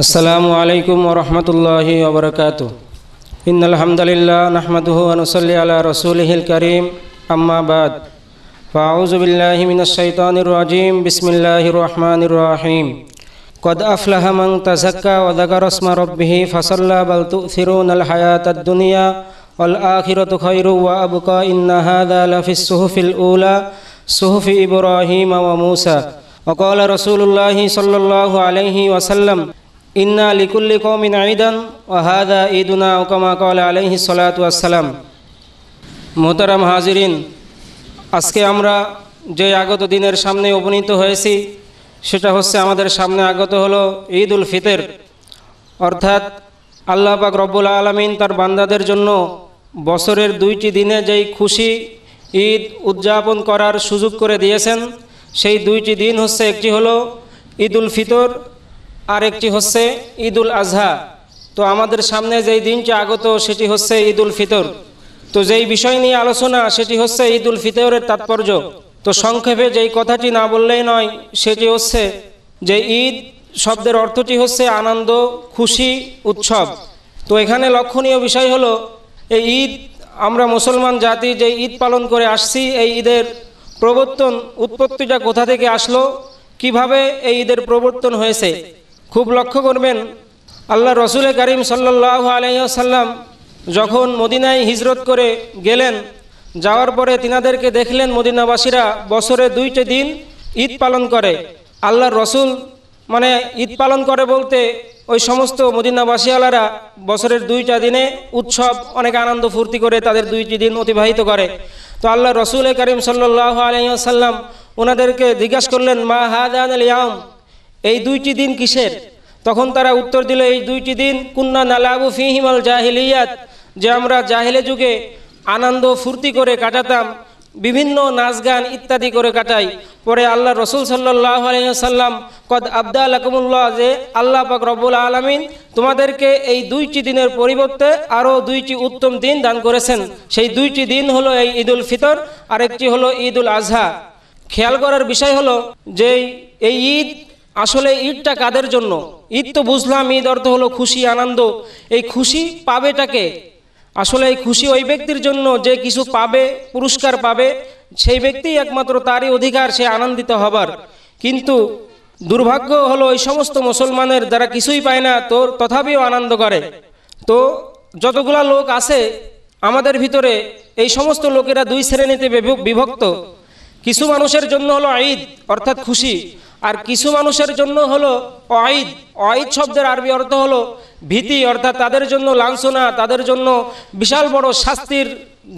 السلام عليكم ورحمة الله وبركاته إن الحمد لله نحمده ونصلي على رسوله الكريم أما بعد فأعوذ بالله من الشيطان الرجيم بسم الله الرحمن الرحيم قد أفلح من تزكى وذكر اسم ربه فصلى بل تؤثرون الحياة الدنيا والآخرة خير وأبقى إن هذا لفي الصحف الأولى صحف إبراهيم وموسى وقال رسول الله صلى الله عليه وسلم إنا لكل আইদান ও হাদা عيدنا كما ওকামা عليه الصلاة والسلام মোহতারাম হাজিরিন আজকে আমরা যে আগত দিনের সামনে উপনীত হয়েছি সেটা হচ্ছে আমাদের সামনে আগত হলো ঈদ উল ফিতের অর্থাৎ আল্লাহ পাক রব্বুল আলমিন তার বান্দাদের জন্য বছরের দুইটি দিনে যেই খুশি ঈদ উদযাপন করার সুযোগ করে দিয়েছেন সেই দুইটি দিন হচ্ছে একটি হলো ঈদ উল ফিতর আরেকটি হচ্ছে ঈদুল আজহা তো আমাদের সামনে যেই দিনটি আগত সেটি হচ্ছে ঈদুল ফিতর তো যেই বিষয় নিয়ে আলোচনা সেটি হচ্ছে ঈদুল ফিতরের তাৎপর্য তো সংক্ষেপে যেই কথাটি না বললেই নয় সেটি হচ্ছে যে ঈদ শব্দের অর্থটি হচ্ছে আনন্দ খুশি উৎসব তো এখানে লক্ষণীয় বিষয় হল এই ঈদ আমরা মুসলমান জাতি যে ঈদ পালন করে আসছি এই ঈদের প্রবর্তন উৎপত্তিটা কোথা থেকে আসলো কিভাবে এই ঈদের প্রবর্তন হয়েছে খুব লক্ষ্য করবেন আল্লাহ রসুল করিম সাল্লাহ আলাইসাল্লাম যখন মদিনায় হিজরত করে গেলেন যাওয়ার পরে তিনাদেরকে দেখলেন মদিনাবাসীরা বছরে দুইটি দিন ঈদ পালন করে আল্লাহর রসুল মানে ঈদ পালন করে বলতে ওই সমস্ত মদিনাবাসীওয়ালারা বছরের দুইটা দিনে উৎসব অনেক আনন্দ ফুর্তি করে তাদের দুইটি দিন অতিবাহিত করে তো আল্লাহ রসুল করিম সাল্লাহ আলাইসাল্লাম ওনাদেরকে জিজ্ঞাসা করলেন মা হাদান আলিয়াম এই দুইটি দিন কিসের তখন তারা উত্তর দিল এই দুইটি দিন কুন্না নালাবু ফিহিমাল জাহিলিয়াত যে আমরা জাহিলে যুগে আনন্দ ফুর্তি করে কাটাতাম বিভিন্ন নাচ গান ইত্যাদি করে কাটাই পরে আল্লাহ রসুল সাল্লাহ আলাইসাল্লাম কদ আবদা আলাকুমুল্লাহ যে আল্লাহ পাক রব্বুল আলমিন তোমাদেরকে এই দুইটি দিনের পরিবর্তে আরও দুইটি উত্তম দিন দান করেছেন সেই দুইটি দিন হলো এই ঈদুল ফিতর আরেকটি হলো ঈদুল আজহা খেয়াল করার বিষয় হলো যে এই ঈদ আসলে ঈদটা কাদের জন্য ঈদ তো বুঝলাম ঈদ অর্থ হলো খুশি আনন্দ এই খুশি পাবেটাকে আসলে এই খুশি ওই ব্যক্তির জন্য যে কিছু পাবে পুরস্কার পাবে সেই ব্যক্তি একমাত্র তারই অধিকার সে আনন্দিত হবার কিন্তু দুর্ভাগ্য হলো ওই সমস্ত মুসলমানের যারা কিছুই পায় না তোর তথাপিও আনন্দ করে তো যতগুলা লোক আছে আমাদের ভিতরে এই সমস্ত লোকেরা দুই শ্রেণীতে বিভক্ত কিছু মানুষের জন্য হলো ঈদ অর্থাৎ খুশি আর কিছু মানুষের জন্য হলো অঈদ অঈদ শব্দের আরবি অর্থ হলো ভীতি অর্থাৎ তাদের জন্য লাঞ্ছনা তাদের জন্য বিশাল বড় শাস্তির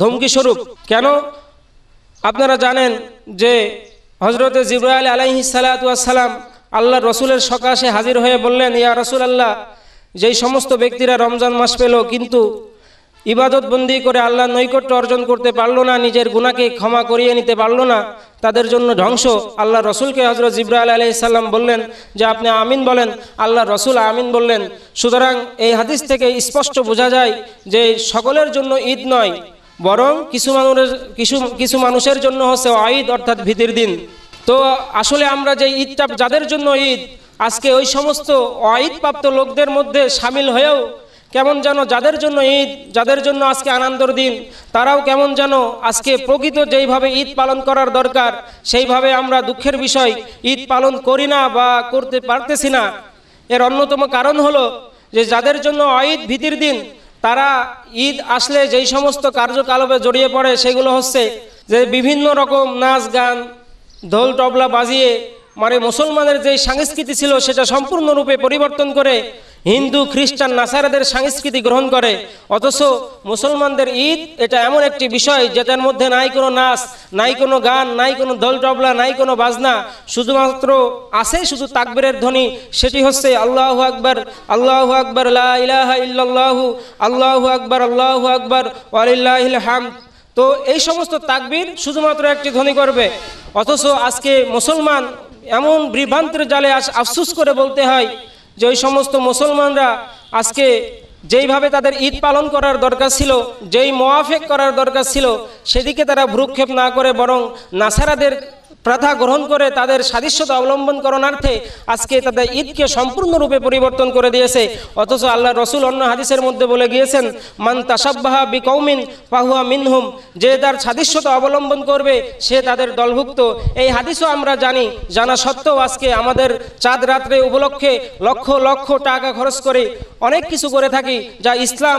ধমকি স্বরূপ কেন আপনারা জানেন যে হজরতে জিব্রাইল আলাইহি সালাতাম আল্লাহ রসুলের সকাশে হাজির হয়ে বললেন ইয়া রসুল আল্লাহ যেই সমস্ত ব্যক্তিরা রমজান মাস পেল কিন্তু ইবাদত বন্দি করে আল্লাহ নৈকট্য অর্জন করতে পারল না নিজের গুণাকে ক্ষমা করিয়ে নিতে পারল না তাদের জন্য ধ্বংস আল্লাহ রসুলকে হজরত জিব্রাহ আলাইসাল্লাম বললেন যে আপনি আমিন বলেন আল্লাহ রসুল আমিন বললেন সুতরাং এই হাদিস থেকে স্পষ্ট বোঝা যায় যে সকলের জন্য ঈদ নয় বরং কিছু মানুষের কিছু কিছু মানুষের জন্য হচ্ছে ঈদ অর্থাৎ ভীতির দিন তো আসলে আমরা যে ঈদটা যাদের জন্য ঈদ আজকে ওই সমস্ত অঈদপ্রাপ্ত লোকদের মধ্যে সামিল হয়েও কেমন যেন যাদের জন্য ঈদ যাদের জন্য আজকে আনন্দর দিন তারাও কেমন যেন আজকে প্রকৃত যেইভাবে ঈদ পালন করার দরকার সেইভাবে আমরা দুঃখের বিষয় ঈদ পালন করি না বা করতে পারতেছি না এর অন্যতম কারণ হলো যে যাদের জন্য অঈদ ভীতির দিন তারা ঈদ আসলে যেই সমস্ত কার্যকলাপে জড়িয়ে পড়ে সেগুলো হচ্ছে যে বিভিন্ন রকম নাচ গান ঢোল তবলা বাজিয়ে মানে মুসলমানের যে সংস্কৃতি ছিল সেটা সম্পূর্ণরূপে পরিবর্তন করে হিন্দু খ্রিস্টান নাসারাদের সাংস্কৃতি গ্রহণ করে অথচ মুসলমানদের ঈদ এটা এমন একটি বিষয় যেটার মধ্যে নাই কোনো নাচ নাই কোনো গান নাই কোনো দল টবলা নাই কোনো বাজনা শুধুমাত্র আছে শুধু তাকবিরের ধ্বনি সেটি হচ্ছে আল্লাহ আকবর আল্লাহ আকবর ইহু আল্লাহ আকবর আল্লাহ আকবর ওয়ালিল্লাহিল হাম তো এই সমস্ত তাকবির শুধুমাত্র একটি ধ্বনি করবে অথচ আজকে মুসলমান এমন বিভ্রান্তের জালে আফসুস করে বলতে হয় যে ওই সমস্ত মুসলমানরা আজকে যেইভাবে তাদের ঈদ পালন করার দরকার ছিল যেই মোয়াফেক করার দরকার ছিল সেদিকে তারা ভ্রুক্ষেপ না করে বরং নাসারাদের প্রথা গ্রহণ করে তাদের সাদৃশ্যতা অবলম্বন করণার্থে আজকে তাদের ঈদকে সম্পূর্ণরূপে পরিবর্তন করে দিয়েছে অথচ আল্লাহ রসুল অন্য হাদিসের মধ্যে বলে গিয়েছেন মান তাসাব্বাহা বি কৌমিন পাহুয়া মিনহুম যে তার সাদৃশ্যতা অবলম্বন করবে সে তাদের দলভুক্ত এই হাদিসও আমরা জানি জানা সত্ত্বেও আজকে আমাদের চাঁদ রাত্রে উপলক্ষে লক্ষ লক্ষ টাকা খরচ করে অনেক কিছু করে থাকি যা ইসলাম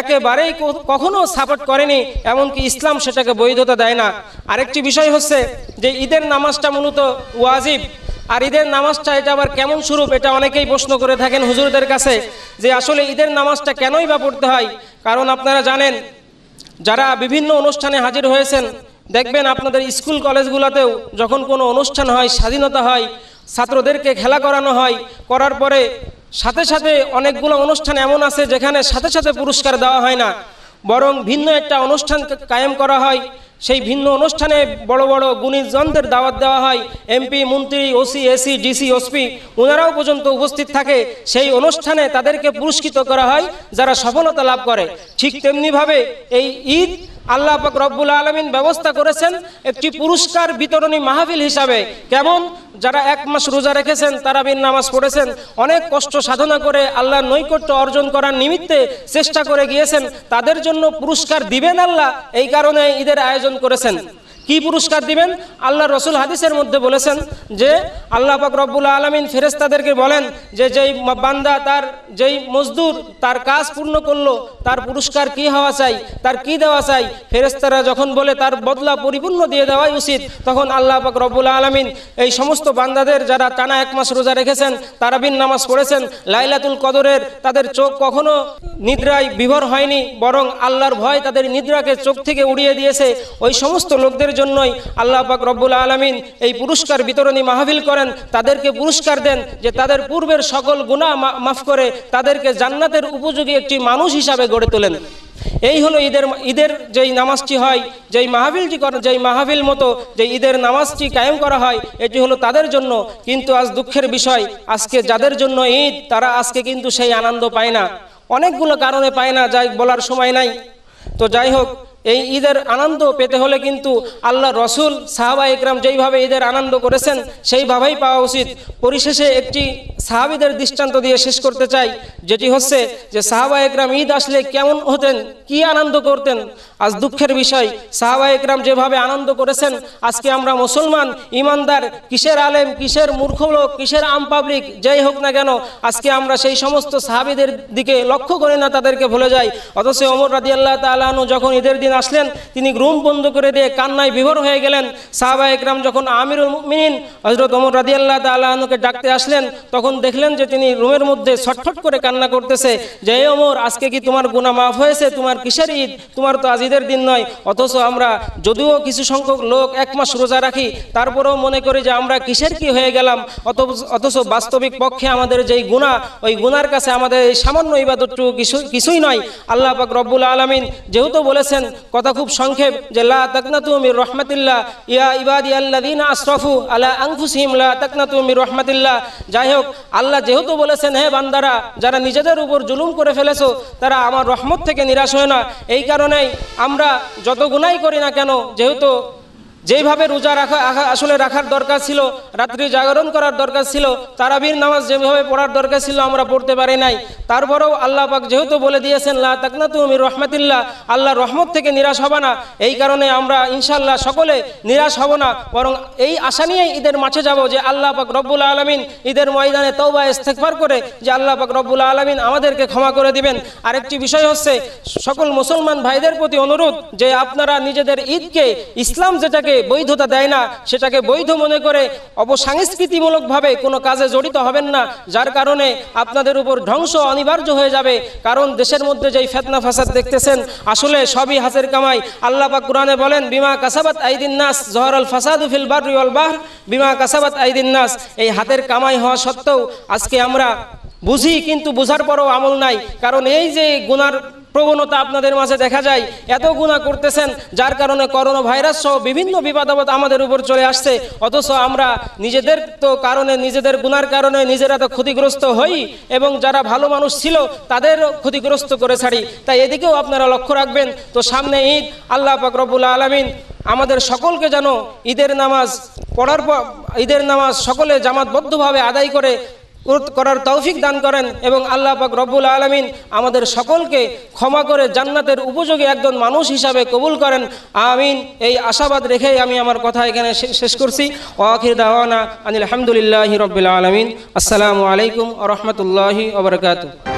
একেবারেই কখনো সাপোর্ট করেনি এমনকি ইসলাম সেটাকে বৈধতা দেয় না আরেকটি বিষয় হচ্ছে যে ঈদের নামাজটা মূলত ওয়াজিব আর ঈদের নামাজটা এটা আবার কেমন স্বরূপ এটা অনেকেই প্রশ্ন করে থাকেন হুজুরদের কাছে যে আসলে ঈদের নামাজটা কেনই বা পড়তে হয় কারণ আপনারা জানেন যারা বিভিন্ন অনুষ্ঠানে হাজির হয়েছেন দেখবেন আপনাদের স্কুল কলেজগুলোতেও যখন কোনো অনুষ্ঠান হয় স্বাধীনতা হয় ছাত্রদেরকে খেলা করানো হয় করার পরে সাথে সাথে অনেকগুলো অনুষ্ঠান এমন আছে যেখানে সাথে সাথে পুরস্কার দেওয়া হয় না বরং ভিন্ন একটা অনুষ্ঠান কায়েম করা হয় সেই ভিন্ন অনুষ্ঠানে বড় বড় গুণীজনদের দাওয়াত দেওয়া হয় এমপি মন্ত্রী ওসি এসি ডিসি ওসপি ওনারাও পর্যন্ত উপস্থিত থাকে সেই অনুষ্ঠানে তাদেরকে পুরস্কৃত করা হয় যারা সফলতা লাভ করে ঠিক তেমনিভাবে এই ঈদ আল্লাহ পাক রব্বুল আলমিন ব্যবস্থা করেছেন একটি পুরস্কার বিতরণী মাহফিল হিসাবে কেমন যারা এক মাস রোজা রেখেছেন তারা বিন নামাজ পড়েছেন অনেক কষ্ট সাধনা করে আল্লাহ নৈকট্য অর্জন করার নিমিত্তে চেষ্টা করে গিয়েছেন তাদের জন্য পুরস্কার দিবেন আল্লাহ এই কারণে ঈদের আয়োজন করেছেন কি পুরস্কার দিবেন আল্লাহ রসুল হাদিসের মধ্যে বলেছেন যে আল্লাহ পাক রব্বুল আলমিন ফেরেস্তাদেরকে বলেন যে যেই বান্দা তার যেই মজদুর তার কাজ পূর্ণ করলো তার পুরস্কার কি হওয়া চাই তার কি দেওয়া চাই ফেরেস্তারা যখন বলে তার বদলা পরিপূর্ণ দিয়ে দেওয়াই উচিত তখন আল্লাহ পাক রব্বুল আলমিন এই সমস্ত বান্দাদের যারা টানা এক মাস রোজা রেখেছেন তারাবিন নামাজ পড়েছেন লাইলাতুল কদরের তাদের চোখ কখনো নিদ্রায় বিভোর হয়নি বরং আল্লাহর ভয় তাদের নিদ্রাকে চোখ থেকে উড়িয়ে দিয়েছে ওই সমস্ত লোকদের জন্যই আল্লাহ পাক রব্বুল আলমিন এই পুরস্কার বিতরণী মাহফিল করেন তাদেরকে পুরস্কার দেন যে তাদের পূর্বের সকল গুণা মাফ করে তাদেরকে জান্নাতের উপযোগী একটি মানুষ হিসাবে গড়ে তোলেন এই হলো ঈদের ঈদের যেই নামাজটি হয় যেই মাহাবিলটি যেই মাহাবিল মতো যে ঈদের নামাজটি কায়েম করা হয় এটি হলো তাদের জন্য কিন্তু আজ দুঃখের বিষয় আজকে যাদের জন্য ঈদ তারা আজকে কিন্তু সেই আনন্দ পায় না অনেকগুলো কারণে পায় না যাই বলার সময় নাই তো যাই হোক এই ঈদের আনন্দ পেতে হলে কিন্তু আল্লাহ রসুল সাহাবা ইকরাম যেইভাবে ঈদের আনন্দ করেছেন সেইভাবেই পাওয়া উচিত পরিশেষে একটি সাহাবিদের দৃষ্টান্ত দিয়ে শেষ করতে চাই যেটি হচ্ছে যে সাহাবা ইকরাম ঈদ আসলে কেমন হতেন কি আনন্দ করতেন আজ দুঃখের বিষয় সাহাবা একরাম যেভাবে আনন্দ করেছেন আজকে আমরা মুসলমান ইমানদার কিসের আলেম কিসের মূর্খ লোক কিসের আম পাবলিক যাই হোক না কেন আজকে আমরা সেই সমস্ত সাহাবিদের দিকে লক্ষ্য করে না তাদেরকে ভুলে যাই অথচ অমর রাজি আল্লাহ তালু যখন ঈদের দিন আসলেন তিনি রুম বন্ধ করে দিয়ে কান্নায় বিভোর হয়ে গেলেন সাহাবা একরাম যখন আমিরুল মিন হজরত অমর রাজি আল্লাহ তালুকে ডাকতে আসলেন তখন দেখলেন যে তিনি রুমের মধ্যে ছটফট করে কান্না করতেছে যে অমর আজকে কি তোমার গুণা মাফ হয়েছে তোমার কিসের ঈদ তোমার তো আজ নামাজের দিন নয় অথচ আমরা যদিও কিছু সংখ্যক লোক এক মাস রোজা রাখি তারপরেও মনে করি যে আমরা কিসের কি হয়ে গেলাম অথচ বাস্তবিক পক্ষে আমাদের যেই গুণা ওই গুণার কাছে আমাদের এই সামান্য ইবাদতটুকু কিছু কিছুই নয় আল্লাহ পাক রব্বুল আলমিন যেহেতু বলেছেন কথা খুব সংক্ষেপ যে লা তাকনাতুমির রহমাতিল্লাহ ইয়া ইবাদি আল্লাদিন আশরফু আল্লাহ আংফুসিম লা তাকনাতুমির রহমাতিল্লাহ যাই হোক আল্লাহ যেহেতু বলেছেন হে বান্দারা যারা নিজেদের উপর জুলুম করে ফেলেছো তারা আমার রহমত থেকে নিরাশ হয় না এই কারণেই আমরা যত গুণাই করি না কেন যেহেতু যেইভাবে রোজা রাখা আসলে রাখার দরকার ছিল রাত্রি জাগরণ করার দরকার ছিল তারাবির নামাজ যেভাবে পড়ার দরকার ছিল আমরা পড়তে পারি নাই তারপরেও আল্লাহ পাক যেহেতু বলে দিয়েছেন লা তাকনা তুমি রহমাতিল্লাহ আল্লাহ রহমত থেকে নিরাশ হব না এই কারণে আমরা ইনশাল্লাহ সকলে নিরাশ হব না বরং এই আশা নিয়েই ঈদের মাঠে যাব যে আল্লাহ পাক রব্বুল আলমিন ঈদের ময়দানে তৌবা ইস্তেকবার করে যে আল্লাহ পাক রব্বুল আলমিন আমাদেরকে ক্ষমা করে দিবেন আরেকটি বিষয় হচ্ছে সকল মুসলমান ভাইদের প্রতি অনুরোধ যে আপনারা নিজেদের ঈদকে ইসলাম যেটাকে সেটাকে বৈধতা দেয় না সেটাকে বৈধ মনে করে অবসাংস্কৃতিমূলকভাবে কোনো কাজে জড়িত হবেন না যার কারণে আপনাদের উপর ধ্বংস অনিবার্য হয়ে যাবে কারণ দেশের মধ্যে যেই ফেতনা ফাসাদ দেখতেছেন আসলে সবই হাসের কামাই আল্লাহ পাক কোরআনে বলেন বিমা কাসাবাত আইদিন নাস জহরাল ফাসাদু ফিল বাররি বাহ বিমা কাসাবাত আইদিন নাস এই হাতের কামাই হওয়া সত্ত্বেও আজকে আমরা বুঝি কিন্তু বোঝার পরও আমল নাই কারণ এই যে গুনার প্রবণতা আপনাদের মাঝে দেখা যায় এত গুণা করতেছেন যার কারণে করোনা ভাইরাস সহ বিভিন্ন বিপদাবত আমাদের উপর চলে আসছে অথচ আমরা নিজেদের তো কারণে নিজেদের গুণার কারণে নিজেরা তো ক্ষতিগ্রস্ত হই এবং যারা ভালো মানুষ ছিল তাদের ক্ষতিগ্রস্ত করে ছাড়ি তাই এদিকেও আপনারা লক্ষ্য রাখবেন তো সামনে ঈদ আল্লাহ পাকরবুল আলমিন আমাদের সকলকে যেন ঈদের নামাজ পড়ার পর ঈদের নামাজ সকলে জামাতবদ্ধভাবে আদায় করে করার তৌফিক দান করেন এবং আল্লাহ পাক রব্বুল আলমিন আমাদের সকলকে ক্ষমা করে জান্নাতের উপযোগী একজন মানুষ হিসাবে কবুল করেন আমিন এই আশাবাদ রেখেই আমি আমার কথা এখানে শেষ করছি ওয়াখির দাওয়ানা আনিল আহমদুলিল্লাহ রবিল আলমিন আসসালামু আলাইকুম রহমতুল্লাহি ওবরকাতু